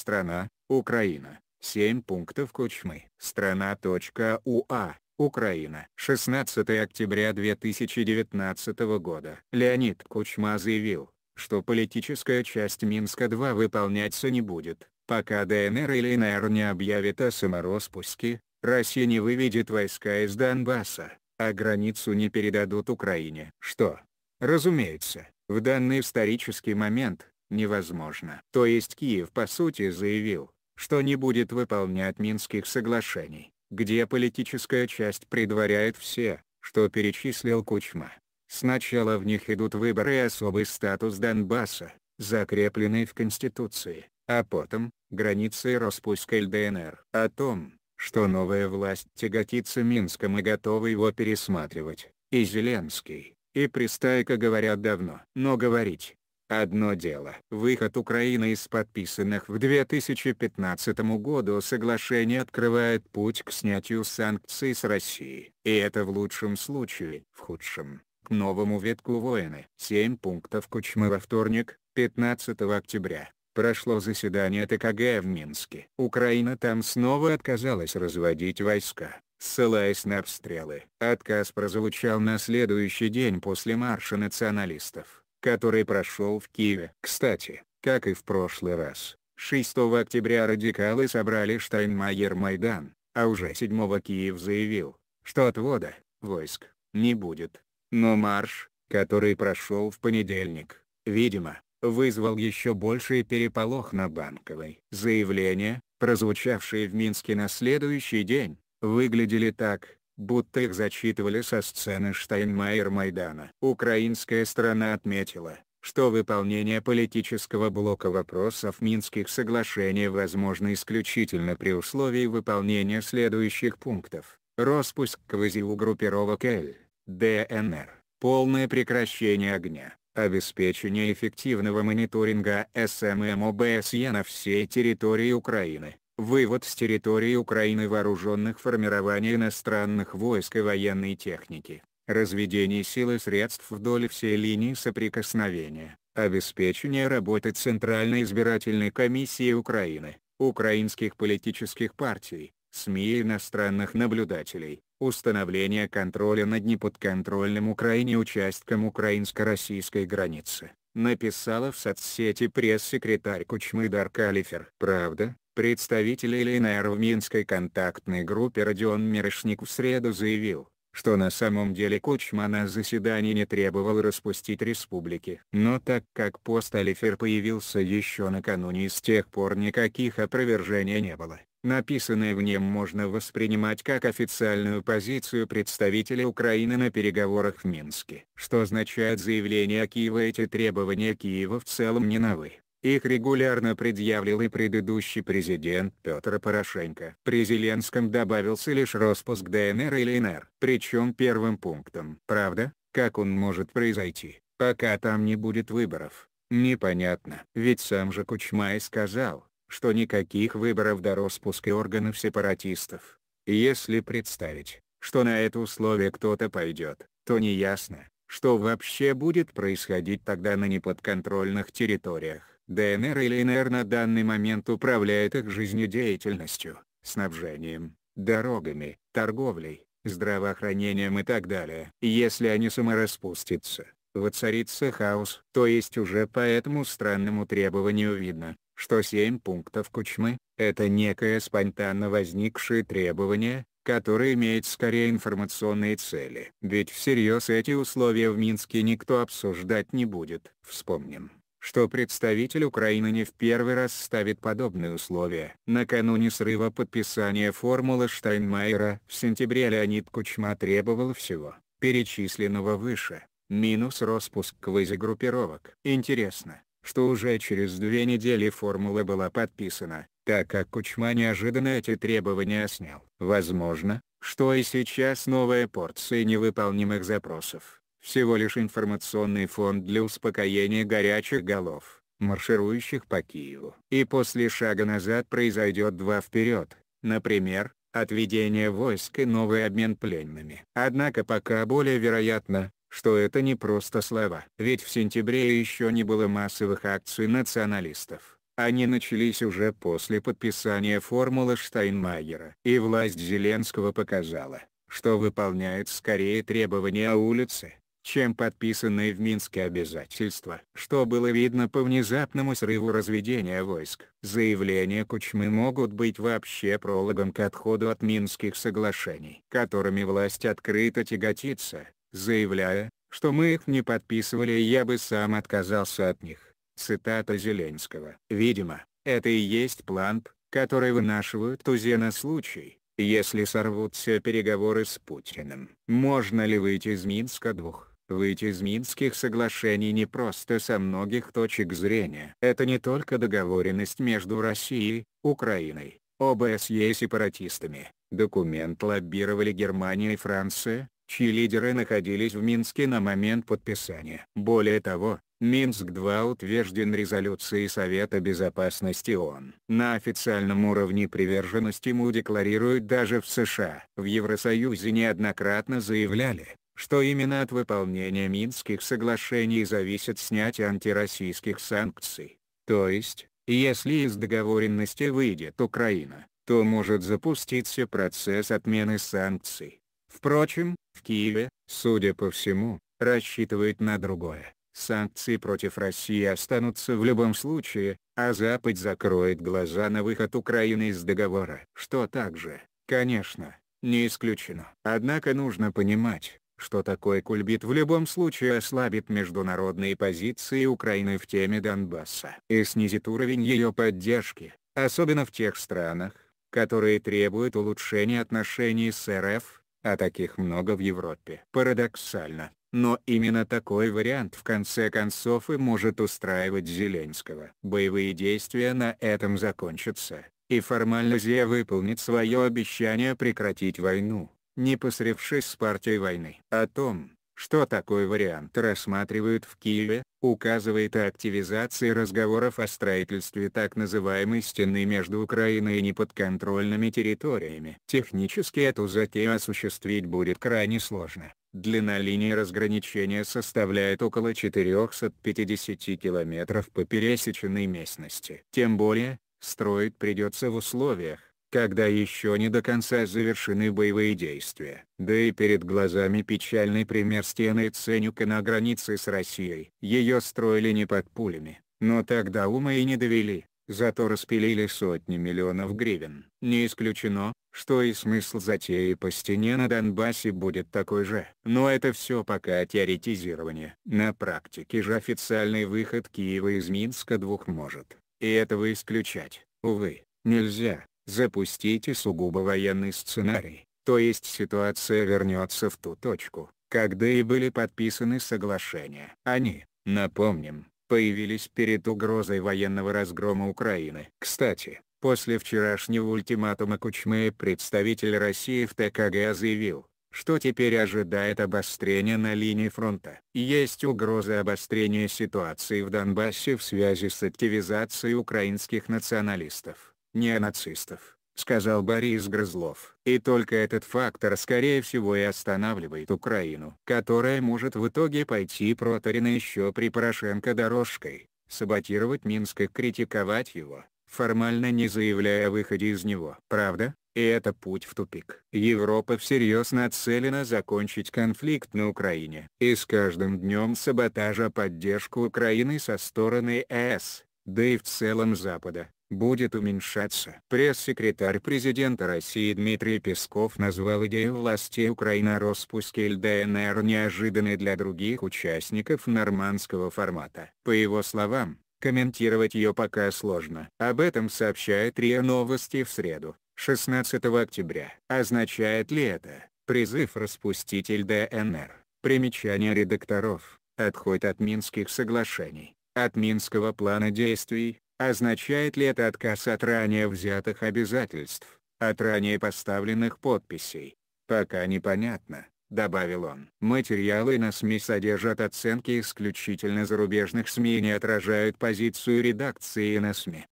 Страна, Украина, 7 пунктов Кучмы. Страна.уа, а. Украина. 16 октября 2019 года. Леонид Кучма заявил, что политическая часть Минска-2 выполняться не будет, пока ДНР или НР не объявит о самороспуске, Россия не выведет войска из Донбасса, а границу не передадут Украине. Что? Разумеется, в данный исторический момент, невозможно. То есть Киев по сути заявил, что не будет выполнять Минских соглашений, где политическая часть предваряет все, что перечислил Кучма. Сначала в них идут выборы и особый статус Донбасса, закрепленный в Конституции, а потом — границы и распуск ЛДНР. О том, что новая власть тяготится Минском и готова его пересматривать, и Зеленский, и Пристайко говорят давно. Но говорить, Одно дело. Выход Украины из подписанных в 2015 году соглашений открывает путь к снятию санкций с России. И это в лучшем случае, в худшем – к новому ветку войны. 7 пунктов Кучмы во вторник, 15 октября. Прошло заседание ТКГ в Минске. Украина там снова отказалась разводить войска ссылаясь на обстрелы. Отказ прозвучал на следующий день после марша националистов который прошел в Киеве. Кстати, как и в прошлый раз, 6 октября радикалы собрали Штайнмайер Майдан, а уже 7 Киев заявил, что отвода войск не будет. Но марш, который прошел в понедельник, видимо, вызвал еще больший переполох на Банковой. Заявления, прозвучавшие в Минске на следующий день, выглядели так будто их зачитывали со сцены Штайнмайер-Майдана. Украинская сторона отметила, что выполнение политического блока вопросов Минских соглашений возможно исключительно при условии выполнения следующих пунктов. Роспуск КВЗУ группировок Л, ДНР, полное прекращение огня, обеспечение эффективного мониторинга СММ ОБСЕ на всей территории Украины, Вывод с территории Украины вооруженных формирований иностранных войск и военной техники, разведение сил и средств вдоль всей линии соприкосновения, обеспечение работы Центральной избирательной комиссии Украины, украинских политических партий, СМИ и иностранных наблюдателей, установление контроля над неподконтрольным Украине участком украинско-российской границы, написала в соцсети пресс-секретарь Кучмы Даркалифер. Правда, Представитель ЛНР в Минской контактной группе Родион Мирошник в среду заявил, что на самом деле Кучма на заседании не требовал распустить республики. Но так как пост Алифер появился еще накануне и с тех пор никаких опровержений не было, написанное в нем можно воспринимать как официальную позицию представителя Украины на переговорах в Минске. Что означает заявление Киева эти требования Киева в целом не новы. Их регулярно предъявлял и предыдущий президент Петр Порошенко. При Зеленском добавился лишь распуск ДНР и ЛНР. Причем первым пунктом. Правда, как он может произойти, пока там не будет выборов? Непонятно. Ведь сам же Кучмай сказал, что никаких выборов до распуска органов сепаратистов. Если представить, что на это условие кто-то пойдет, то неясно, что вообще будет происходить тогда на неподконтрольных территориях. ДНР или НР на данный момент управляет их жизнедеятельностью, снабжением, дорогами, торговлей, здравоохранением и так далее. Если они самораспустятся, воцарится хаос. То есть уже по этому странному требованию видно, что семь пунктов Кучмы – это некое спонтанно возникшее требование, которое имеет скорее информационные цели. Ведь всерьез эти условия в Минске никто обсуждать не будет. Вспомним что представитель Украины не в первый раз ставит подобные условия. Накануне срыва подписания формулы Штайнмайера в сентябре Леонид Кучма требовал всего, перечисленного выше, минус распуск квази-группировок. Интересно, что уже через две недели формула была подписана, так как Кучма неожиданно эти требования снял. Возможно, что и сейчас новая порция невыполнимых запросов всего лишь информационный фонд для успокоения горячих голов, марширующих по Киеву. И после шага назад произойдет два вперед, например, отведение войск и новый обмен пленными. Однако пока более вероятно, что это не просто слова. Ведь в сентябре еще не было массовых акций националистов. Они начались уже после подписания формулы Штайнмайера. И власть Зеленского показала, что выполняет скорее требования улицы, чем подписанные в Минске обязательства. Что было видно по внезапному срыву разведения войск. Заявления Кучмы могут быть вообще прологом к отходу от Минских соглашений, которыми власть открыто тяготится, заявляя, что мы их не подписывали и я бы сам отказался от них. Цитата Зеленского. Видимо, это и есть план, который вынашивают УЗЕ на случай, если сорвутся переговоры с Путиным. Можно ли выйти из Минска двух? Выйти из Минских соглашений не просто со многих точек зрения. Это не только договоренность между Россией, Украиной, ОБСЕ и сепаратистами. Документ лоббировали Германия и Франция, чьи лидеры находились в Минске на момент подписания. Более того, Минск-2 утвержден резолюцией Совета Безопасности ООН. На официальном уровне приверженность ему декларируют даже в США. В Евросоюзе неоднократно заявляли, что именно от выполнения Минских соглашений зависит снятие антироссийских санкций. То есть, если из договоренности выйдет Украина, то может запуститься процесс отмены санкций. Впрочем, в Киеве, судя по всему, рассчитывают на другое. Санкции против России останутся в любом случае, а Запад закроет глаза на выход Украины из договора. Что также, конечно, не исключено. Однако нужно понимать, что такой кульбит в любом случае ослабит международные позиции Украины в теме Донбасса и снизит уровень ее поддержки, особенно в тех странах, которые требуют улучшения отношений с РФ, а таких много в Европе. Парадоксально, но именно такой вариант в конце концов и может устраивать Зеленского. Боевые действия на этом закончатся, и формально Зе выполнит свое обещание прекратить войну не посревшись с партией войны. О том, что такой вариант рассматривают в Киеве, указывает о активизации разговоров о строительстве так называемой стены между Украиной и неподконтрольными территориями. Технически эту затею осуществить будет крайне сложно. Длина линии разграничения составляет около 450 километров по пересеченной местности. Тем более, строить придется в условиях, когда еще не до конца завершены боевые действия. Да и перед глазами печальный пример стены Ценюка на границе с Россией. Ее строили не под пулями, но тогда ума и не довели, зато распилили сотни миллионов гривен. Не исключено, что и смысл затеи по стене на Донбассе будет такой же. Но это все пока теоретизирование. На практике же официальный выход Киева из Минска двух может. И этого исключать, увы, нельзя запустите сугубо военный сценарий, то есть ситуация вернется в ту точку, когда и были подписаны соглашения. Они, напомним, появились перед угрозой военного разгрома Украины. Кстати, после вчерашнего ультиматума Кучмы представитель России в ТКГ заявил, что теперь ожидает обострение на линии фронта. Есть угроза обострения ситуации в Донбассе в связи с активизацией украинских националистов неонацистов, сказал Борис Грызлов. И только этот фактор скорее всего и останавливает Украину, которая может в итоге пойти протарена еще при Порошенко дорожкой, саботировать Минск и критиковать его, формально не заявляя о выходе из него. Правда? И это путь в тупик. Европа всерьез нацелена закончить конфликт на Украине. И с каждым днем саботажа поддержку Украины со стороны ЕС, да и в целом Запада будет уменьшаться. Пресс-секретарь президента России Дмитрий Песков назвал идею власти Украины о распуске ЛДНР неожиданной для других участников нормандского формата. По его словам, комментировать ее пока сложно. Об этом сообщает РИА Новости в среду, 16 октября. Означает ли это призыв распустить ЛДНР? Примечание редакторов, отход от Минских соглашений, от Минского плана действий, Означает ли это отказ от ранее взятых обязательств, от ранее поставленных подписей? Пока непонятно, добавил он. Материалы на СМИ содержат оценки исключительно зарубежных СМИ и не отражают позицию редакции на СМИ.